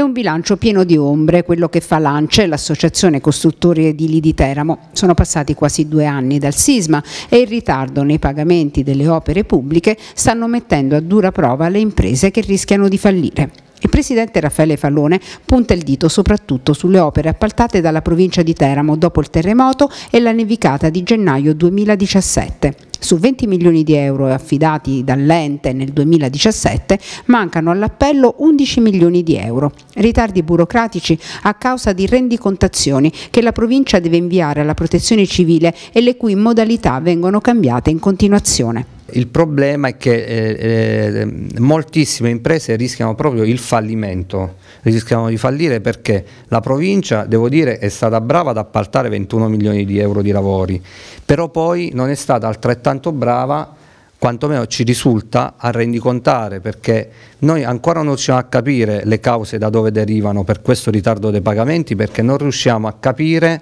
È un bilancio pieno di ombre, quello che fa l'ANCE, l'associazione costruttori edili di Teramo. Sono passati quasi due anni dal sisma e il ritardo nei pagamenti delle opere pubbliche stanno mettendo a dura prova le imprese che rischiano di fallire. Il presidente Raffaele Fallone punta il dito soprattutto sulle opere appaltate dalla provincia di Teramo dopo il terremoto e la nevicata di gennaio 2017. Su 20 milioni di euro affidati dall'ente nel 2017 mancano all'appello 11 milioni di euro. Ritardi burocratici a causa di rendicontazioni che la provincia deve inviare alla protezione civile e le cui modalità vengono cambiate in continuazione. Il problema è che eh, eh, moltissime imprese rischiano proprio il fallimento, rischiano di fallire perché la provincia, devo dire, è stata brava ad appaltare 21 milioni di euro di lavori, però poi non è stata altrettanto brava quantomeno ci risulta a rendicontare perché noi ancora non riusciamo a capire le cause da dove derivano per questo ritardo dei pagamenti perché non riusciamo a capire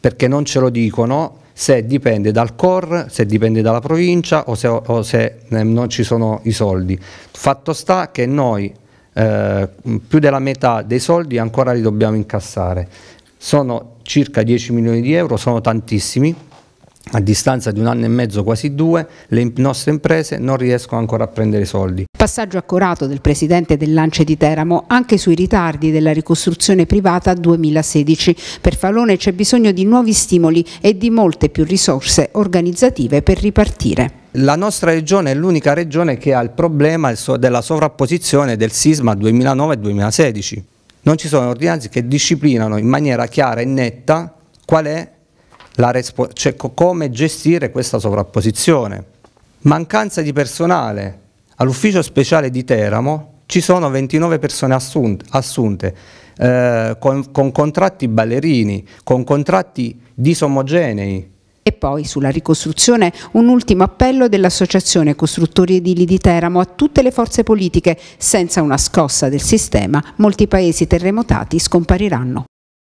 perché non ce lo dicono se dipende dal COR, se dipende dalla provincia o se, o se eh, non ci sono i soldi. Fatto sta che noi eh, più della metà dei soldi ancora li dobbiamo incassare. Sono circa 10 milioni di euro, sono tantissimi, a distanza di un anno e mezzo, quasi due, le nostre imprese non riescono ancora a prendere soldi. Passaggio accurato del presidente del Lance di Teramo anche sui ritardi della ricostruzione privata 2016. Per Falone c'è bisogno di nuovi stimoli e di molte più risorse organizzative per ripartire. La nostra regione è l'unica regione che ha il problema della sovrapposizione del sisma 2009-2016. Non ci sono ordinanze che disciplinano in maniera chiara e netta qual è respo- cioè, co- come gestire questa sovrapposizione. Mancanza di personale. All'ufficio speciale di Teramo ci sono 29 persone assunte, assunte eh, con, con contratti ballerini, con contratti disomogenei, e poi sulla ricostruzione un ultimo appello dell'Associazione Costruttori Edili di Teramo a tutte le forze politiche. Senza una scossa del sistema molti paesi terremotati scompariranno.